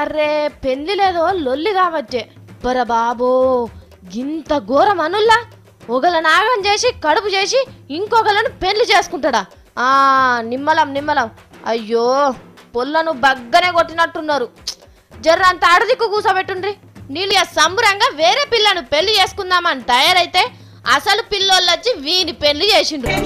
అరే పెళ్లి లేదో లొల్లి కాబట్టే బాబో ఇంత ఘోరం అనుల్లా ఒకల నాగం చేసి కడుపు చేసి ఇంకొకలను పెళ్లి చేసుకుంటాడా ఆ నిమ్మలం నిమ్మలం అయ్యో పొల్లను బగ్గనే కొట్టినట్టున్నారు జర్ర అంత అడదిక్కు కూసోబెట్టుండ్రి నీళ్ళు సంబరంగా వేరే పిల్లను పెళ్లి చేసుకుందామని తయారైతే అసలు పిల్లోళ్ళు వచ్చి వీని పెళ్లి చేసిండ్రు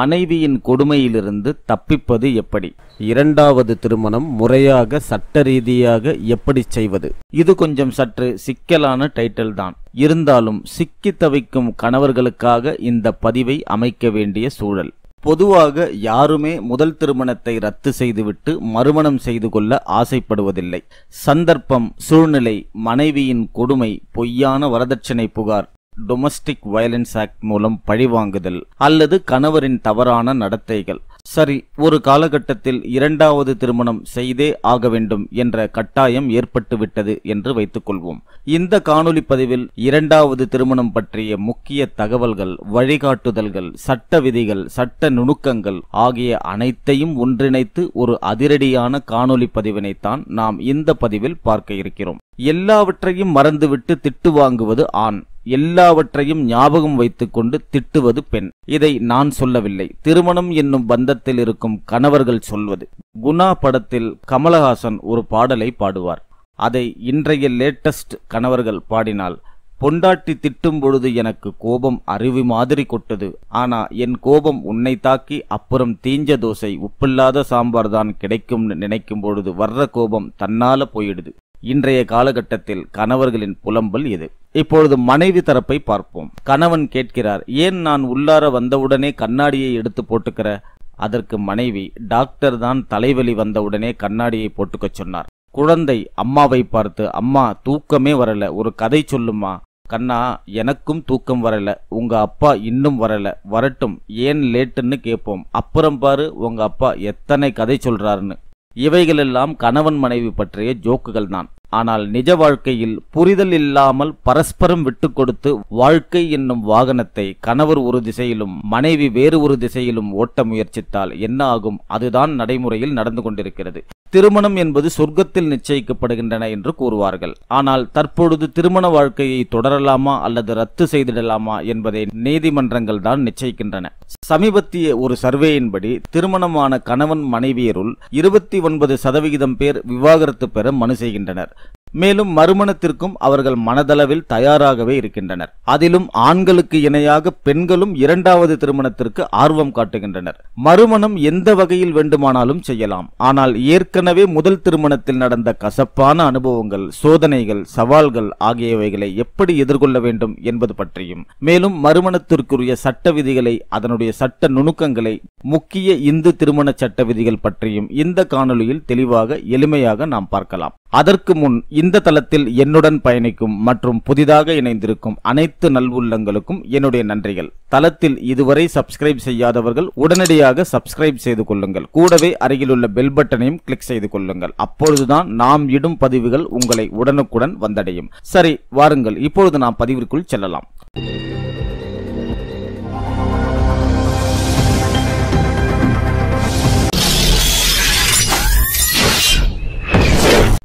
மனைவியின் கொடுமையிலிருந்து தப்பிப்பது எப்படி இரண்டாவது திருமணம் முறையாக சட்ட ரீதியாக எப்படி செய்வது இது கொஞ்சம் சற்று சிக்கலான டைட்டில் தான் இருந்தாலும் சிக்கி தவிக்கும் கணவர்களுக்காக இந்த பதிவை அமைக்க வேண்டிய சூழல் பொதுவாக யாருமே முதல் திருமணத்தை ரத்து செய்துவிட்டு மறுமணம் செய்து கொள்ள ஆசைப்படுவதில்லை சந்தர்ப்பம் சூழ்நிலை மனைவியின் கொடுமை பொய்யான வரதட்சணை புகார் டொமஸ்டிக் வயலன்ஸ் ஆக்ட் மூலம் பழிவாங்குதல் அல்லது கணவரின் தவறான நடத்தைகள் சரி ஒரு காலகட்டத்தில் இரண்டாவது திருமணம் செய்தே ஆக வேண்டும் என்ற கட்டாயம் ஏற்பட்டுவிட்டது என்று வைத்துக்கொள்வோம் இந்த காணொலி பதிவில் இரண்டாவது திருமணம் பற்றிய முக்கிய தகவல்கள் வழிகாட்டுதல்கள் சட்ட விதிகள் சட்ட நுணுக்கங்கள் ஆகிய அனைத்தையும் ஒன்றிணைத்து ஒரு அதிரடியான காணொலி பதிவினைத்தான் நாம் இந்த பதிவில் பார்க்க இருக்கிறோம் எல்லாவற்றையும் மறந்துவிட்டு திட்டு வாங்குவது ஆண் எல்லாவற்றையும் ஞாபகம் வைத்துக்கொண்டு திட்டுவது பெண் இதை நான் சொல்லவில்லை திருமணம் என்னும் பந்தத்தில் இருக்கும் கணவர்கள் சொல்வது குணா படத்தில் கமலஹாசன் ஒரு பாடலை பாடுவார் அதை இன்றைய லேட்டஸ்ட் கணவர்கள் பாடினால் பொண்டாட்டி திட்டும் பொழுது எனக்கு கோபம் அருவி மாதிரி கொட்டது ஆனா என் கோபம் உன்னை தாக்கி அப்புறம் தீஞ்ச தோசை உப்பில்லாத சாம்பார் தான் கிடைக்கும்னு நினைக்கும் பொழுது வர்ற கோபம் தன்னால போயிடுது இன்றைய காலகட்டத்தில் கணவர்களின் புலம்பல் இது இப்பொழுது மனைவி தரப்பை பார்ப்போம் கணவன் கேட்கிறார் ஏன் நான் உள்ளார வந்தவுடனே கண்ணாடியை எடுத்து போட்டுக்கிற அதற்கு மனைவி டாக்டர் தான் தலைவலி வந்தவுடனே கண்ணாடியை போட்டுக்க சொன்னார் குழந்தை அம்மாவை பார்த்து அம்மா தூக்கமே வரல ஒரு கதை சொல்லுமா கண்ணா எனக்கும் தூக்கம் வரல உங்க அப்பா இன்னும் வரல வரட்டும் ஏன் லேட்டுன்னு கேட்போம் அப்புறம் பாரு உங்க அப்பா எத்தனை கதை சொல்றாருன்னு இவைகளெல்லாம் கணவன் மனைவி பற்றிய ஜோக்குகள் தான் ஆனால் நிஜ வாழ்க்கையில் புரிதல் இல்லாமல் பரஸ்பரம் விட்டு கொடுத்து வாழ்க்கை என்னும் வாகனத்தை கணவர் ஒரு திசையிலும் மனைவி வேறு ஒரு திசையிலும் ஓட்ட முயற்சித்தால் என்ன ஆகும் அதுதான் நடைமுறையில் நடந்து கொண்டிருக்கிறது திருமணம் என்பது சொர்க்கத்தில் நிச்சயிக்கப்படுகின்றன என்று கூறுவார்கள் ஆனால் தற்பொழுது திருமண வாழ்க்கையை தொடரலாமா அல்லது ரத்து செய்திடலாமா என்பதை நீதிமன்றங்கள் தான் நிச்சயிக்கின்றன சமீபத்திய ஒரு சர்வேயின்படி திருமணமான கணவன் மனைவியருள் இருபத்தி ஒன்பது சதவிகிதம் பேர் விவாகரத்து பெற மனு செய்கின்றனர் மேலும் மறுமணத்திற்கும் அவர்கள் மனதளவில் தயாராகவே இருக்கின்றனர் அதிலும் ஆண்களுக்கு இணையாக பெண்களும் இரண்டாவது திருமணத்திற்கு ஆர்வம் காட்டுகின்றனர் மறுமணம் எந்த வகையில் வேண்டுமானாலும் செய்யலாம் ஆனால் ஏற்கனவே முதல் திருமணத்தில் நடந்த கசப்பான அனுபவங்கள் சோதனைகள் சவால்கள் ஆகியவைகளை எப்படி எதிர்கொள்ள வேண்டும் என்பது பற்றியும் மேலும் மறுமணத்திற்குரிய சட்ட விதிகளை அதனுடைய சட்ட நுணுக்கங்களை முக்கிய இந்து திருமண சட்ட விதிகள் பற்றியும் இந்த காணொலியில் தெளிவாக எளிமையாக நாம் பார்க்கலாம் அதற்கு முன் இந்த தளத்தில் என்னுடன் பயணிக்கும் மற்றும் புதிதாக இணைந்திருக்கும் அனைத்து நல்வுள்ளங்களுக்கும் என்னுடைய நன்றிகள் தளத்தில் இதுவரை சப்ஸ்கிரைப் செய்யாதவர்கள் உடனடியாக சப்ஸ்கிரைப் செய்து கொள்ளுங்கள் கூடவே அருகிலுள்ள பெல் பட்டனையும் கிளிக் செய்து கொள்ளுங்கள் அப்பொழுதுதான் நாம் இடும் பதிவுகள் உங்களை உடனுக்குடன் வந்தடையும் சரி வாருங்கள் இப்பொழுது நாம் பதிவிற்குள் செல்லலாம்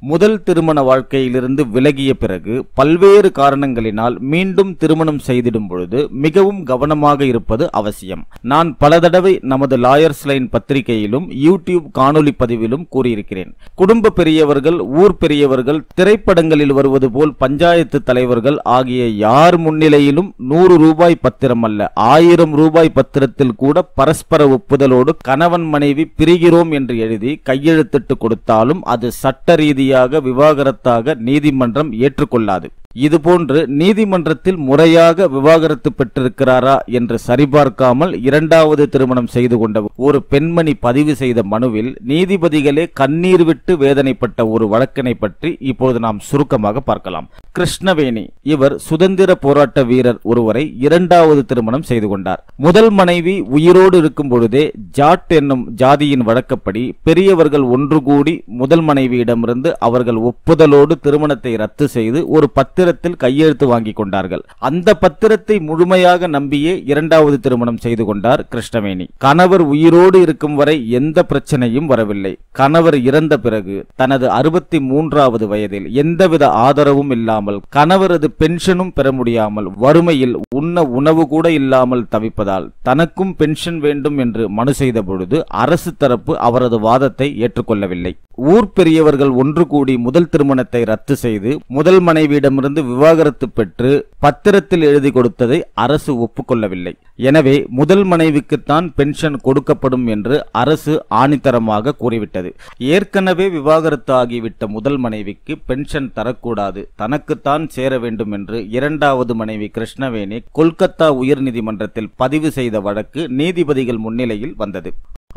முதல் திருமண வாழ்க்கையிலிருந்து விலகிய பிறகு பல்வேறு காரணங்களினால் மீண்டும் திருமணம் செய்திடும் பொழுது மிகவும் கவனமாக இருப்பது அவசியம் நான் பல தடவை நமது லாயர்ஸ் லைன் பத்திரிகையிலும் யூடியூப் காணொலி பதிவிலும் கூறியிருக்கிறேன் குடும்ப பெரியவர்கள் ஊர் பெரியவர்கள் திரைப்படங்களில் வருவது போல் பஞ்சாயத்து தலைவர்கள் ஆகிய யார் முன்னிலையிலும் நூறு ரூபாய் பத்திரம் அல்ல ஆயிரம் ரூபாய் பத்திரத்தில் கூட பரஸ்பர ஒப்புதலோடு கணவன் மனைவி பிரிகிறோம் என்று எழுதி கையெழுத்திட்டு கொடுத்தாலும் அது சட்ட ரீதியாக தீர்ப்பளியாக விவாகரத்தாக நீதிமன்றம் ஏற்றுக்கொள்ளாது இதுபோன்று நீதிமன்றத்தில் முறையாக விவாகரத்து பெற்றிருக்கிறாரா என்று சரிபார்க்காமல் இரண்டாவது திருமணம் செய்து கொண்ட ஒரு பெண்மணி பதிவு செய்த மனுவில் நீதிபதிகளே கண்ணீர் விட்டு வேதனைப்பட்ட ஒரு வழக்கினை பற்றி இப்போது நாம் சுருக்கமாக பார்க்கலாம் கிருஷ்ணவேணி இவர் சுதந்திர போராட்ட வீரர் ஒருவரை இரண்டாவது திருமணம் செய்து கொண்டார் முதல் மனைவி உயிரோடு இருக்கும் பொழுதே ஜாட் என்னும் ஜாதியின் வழக்கப்படி பெரியவர்கள் ஒன்று கூடி முதல் மனைவியிடமிருந்து அவர்கள் ஒப்புதலோடு திருமணத்தை ரத்து செய்து ஒரு பத்து பத்திரத்தில் கையெழுத்து வாங்கி கொண்டார்கள் அந்த பத்திரத்தை முழுமையாக நம்பியே இரண்டாவது திருமணம் செய்து கொண்டார் கிருஷ்ணவேணி கணவர் உயிரோடு இருக்கும் வரை எந்த பிரச்சனையும் வரவில்லை கணவர் இறந்த பிறகு தனது அறுபத்தி மூன்றாவது வயதில் எந்தவித ஆதரவும் இல்லாமல் கணவரது பென்ஷனும் பெற முடியாமல் வறுமையில் உண்ண உணவு கூட இல்லாமல் தவிப்பதால் தனக்கும் பென்ஷன் வேண்டும் என்று மனு செய்த பொழுது அரசு தரப்பு அவரது வாதத்தை ஏற்றுக்கொள்ளவில்லை ஊர் பெரியவர்கள் ஒன்று கூடி முதல் திருமணத்தை ரத்து செய்து முதல் மனைவியிடமிருந்து விவாகரத்து பெற்று பத்திரத்தில் எழுதி கொடுத்ததை அரசு ஒப்புக்கொள்ளவில்லை எனவே முதல் மனைவிக்குத்தான் பென்ஷன் கொடுக்கப்படும் என்று அரசு ஆணித்தரமாக கூறிவிட்டது ஏற்கனவே விவாகரத்து ஆகிவிட்ட முதல் மனைவிக்கு பென்ஷன் தரக்கூடாது தனக்குத்தான் சேர வேண்டும் என்று இரண்டாவது மனைவி கிருஷ்ணவேணி கொல்கத்தா உயர்நீதிமன்றத்தில் பதிவு செய்த வழக்கு நீதிபதிகள் முன்னிலையில் வந்தது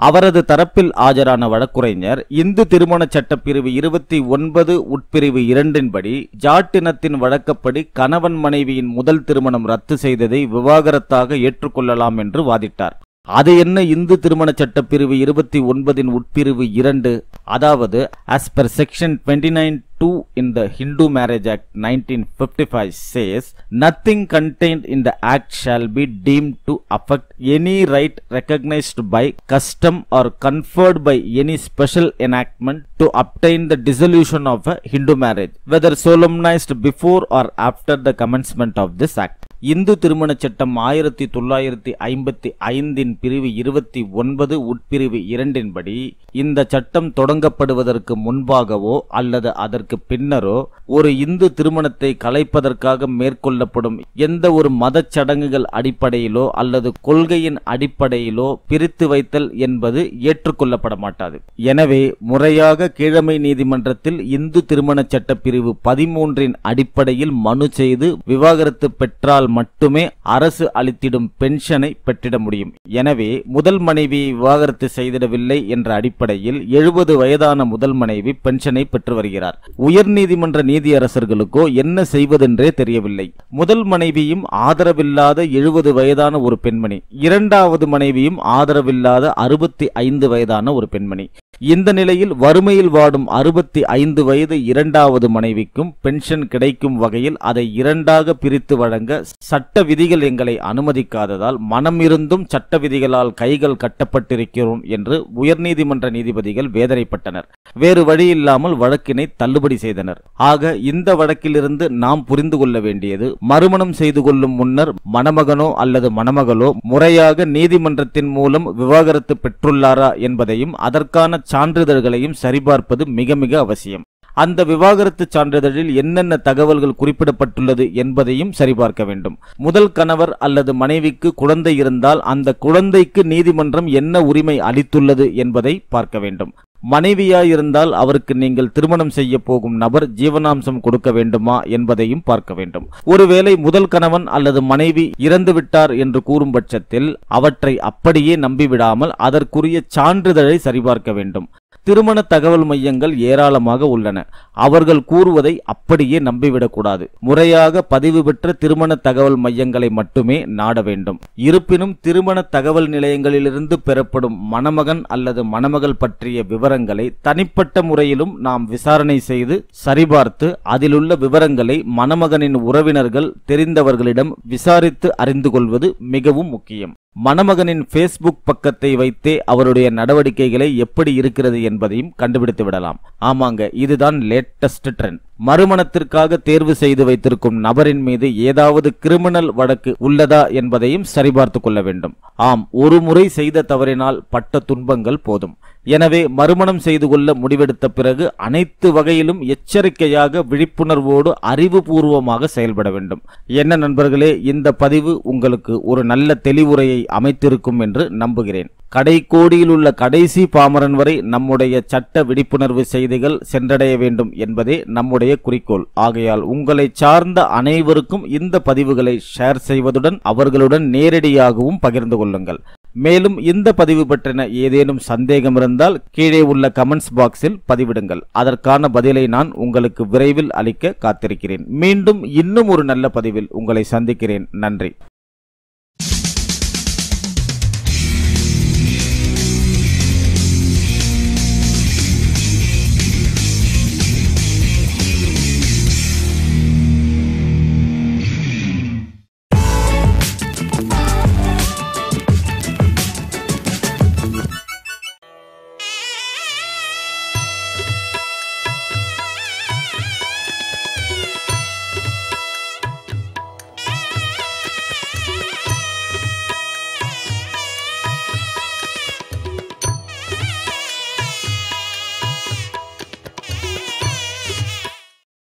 அவரது தரப்பில் ஆஜரான வழக்குரைஞர் இந்து திருமண சட்டப்பிரிவு இருபத்தி ஒன்பது உட்பிரிவு இரண்டின்படி ஜாட்டினத்தின் வழக்கப்படி கணவன் மனைவியின் முதல் திருமணம் ரத்து செய்ததை விவாகரத்தாக ஏற்றுக்கொள்ளலாம் என்று வாதிட்டார் அது என்ன இந்து திருமண சட்டப்பிரிவு இருபத்தி ஒன்பதின் உட்பிரிவு இரண்டு அதாவது as per section twenty nine two in the Hindu marriage act nineteen fifty five says nothing contained in the act shall be deemed to affect any right recognised by custom or conferred by any special enactment to obtain the dissolution of a Hindu marriage whether solemnised before or after the commencement of this act Hindu திருமண சட்டம் ஆயிரத்தி தொள்ளாயிரத்தி ஐம்பத்தி ஐந்தின் பிரிவு இருபத்தி ஒன்பது உட்பிரிவு இரண்டின்படி இந்த சட்டம் தொடங்கப்படுவதற்கு முன்பாகவோ அல்லது அதற்கு பின்னரோ ஒரு இந்து திருமணத்தை கலைப்பதற்காக மேற்கொள்ளப்படும் எந்த ஒரு மத சடங்குகள் அடிப்படையிலோ அல்லது கொள்கையின் அடிப்படையிலோ பிரித்து வைத்தல் என்பது ஏற்றுக்கொள்ளப்பட மாட்டாது எனவே முறையாக கீழமை நீதிமன்றத்தில் இந்து திருமண சட்ட பிரிவு பதிமூன்றின் அடிப்படையில் மனு செய்து விவாகரத்து பெற்றால் மட்டுமே அரசு அளித்திடும் பென்ஷனை பெற்றிட முடியும் எனவே முதல் மனைவி விவாகரத்து செய்திடவில்லை என்ற அடிப்படையில் எழுபது வயதான முதல் மனைவி பென்ஷனை பெற்று வருகிறார் உயர்நீதிமன்ற நீதியரசர்களுக்கோ என்ன செய்வதென்றே தெரியவில்லை முதல் மனைவியும் ஆதரவில்லாத எழுபது வயதான ஒரு பெண்மணி இரண்டாவது மனைவியும் ஆதரவில்லாத அறுபத்தி ஐந்து வயதான ஒரு பெண்மணி இந்த நிலையில் வறுமையில் வாடும் அறுபத்தி ஐந்து வயது இரண்டாவது மனைவிக்கும் பென்ஷன் கிடைக்கும் வகையில் அதை இரண்டாக பிரித்து வழங்க சட்ட விதிகள் எங்களை அனுமதிக்காததால் மனம் இருந்தும் சட்ட விதிகளால் கைகள் கட்டப்பட்டிருக்கிறோம் என்று உயர்நீதிமன்ற நீதிபதிகள் வேதனைப்பட்டனர் வேறு வழியில்லாமல் வழக்கினை தள்ளுபடி செய்தனர் ஆக இந்த வழக்கிலிருந்து நாம் புரிந்து கொள்ள வேண்டியது மறுமணம் செய்து கொள்ளும் முன்னர் மணமகனோ அல்லது மணமகளோ முறையாக நீதிமன்றத்தின் மூலம் விவாகரத்து பெற்றுள்ளாரா என்பதையும் அதற்கான சான்றிதழ்களையும் சரிபார்ப்பது மிக மிக அவசியம் அந்த விவாகரத்து சான்றிதழில் என்னென்ன தகவல்கள் குறிப்பிடப்பட்டுள்ளது என்பதையும் சரிபார்க்க வேண்டும் முதல் கணவர் அல்லது மனைவிக்கு குழந்தை இருந்தால் அந்த குழந்தைக்கு நீதிமன்றம் என்ன உரிமை அளித்துள்ளது என்பதை பார்க்க வேண்டும் மனைவியாயிருந்தால் இருந்தால் அவருக்கு நீங்கள் திருமணம் செய்ய போகும் நபர் ஜீவனாம்சம் கொடுக்க வேண்டுமா என்பதையும் பார்க்க வேண்டும் ஒருவேளை முதல் கணவன் அல்லது மனைவி இறந்துவிட்டார் என்று கூறும் பட்சத்தில் அவற்றை அப்படியே நம்பிவிடாமல் அதற்குரிய சான்றிதழை சரிபார்க்க வேண்டும் திருமண தகவல் மையங்கள் ஏராளமாக உள்ளன அவர்கள் கூறுவதை அப்படியே நம்பிவிடக்கூடாது முறையாக பதிவு பெற்ற திருமண தகவல் மையங்களை மட்டுமே நாட வேண்டும் இருப்பினும் திருமண தகவல் நிலையங்களிலிருந்து பெறப்படும் மணமகன் அல்லது மணமகள் பற்றிய விவரங்களை தனிப்பட்ட முறையிலும் நாம் விசாரணை செய்து சரிபார்த்து அதிலுள்ள விவரங்களை மணமகனின் உறவினர்கள் தெரிந்தவர்களிடம் விசாரித்து அறிந்து கொள்வது மிகவும் முக்கியம் மணமகனின் ஃபேஸ்புக் பக்கத்தை வைத்தே அவருடைய நடவடிக்கைகளை எப்படி இருக்கிறது என்பதையும் கண்டுபிடித்து விடலாம் ஆமாங்க இதுதான் லேட்டஸ்ட் ட்ரெண்ட் மறுமணத்திற்காக தேர்வு செய்து வைத்திருக்கும் நபரின் மீது ஏதாவது கிரிமினல் வழக்கு உள்ளதா என்பதையும் சரிபார்த்து கொள்ள வேண்டும் ஆம் ஒரு முறை செய்த தவறினால் பட்ட துன்பங்கள் போதும் எனவே மறுமணம் செய்து கொள்ள முடிவெடுத்த பிறகு அனைத்து வகையிலும் எச்சரிக்கையாக விழிப்புணர்வோடு அறிவுபூர்வமாக செயல்பட வேண்டும் என்ன நண்பர்களே இந்த பதிவு உங்களுக்கு ஒரு நல்ல தெளிவுரையை அமைத்திருக்கும் என்று நம்புகிறேன் கடைக்கோடியில் உள்ள கடைசி பாமரன் வரை நம்முடைய சட்ட விழிப்புணர்வு செய்திகள் சென்றடைய வேண்டும் என்பதே நம்முடைய குறிக்கோள் ஆகையால் உங்களை சார்ந்த அனைவருக்கும் இந்த பதிவுகளை ஷேர் செய்வதுடன் அவர்களுடன் நேரடியாகவும் பகிர்ந்து கொள்ளுங்கள் மேலும் இந்த பதிவு பற்றின ஏதேனும் சந்தேகம் இருந்தால் கீழே உள்ள கமெண்ட்ஸ் பாக்ஸில் பதிவிடுங்கள் அதற்கான பதிலை நான் உங்களுக்கு விரைவில் அளிக்க காத்திருக்கிறேன் மீண்டும் இன்னும் ஒரு நல்ல பதிவில் உங்களை சந்திக்கிறேன் நன்றி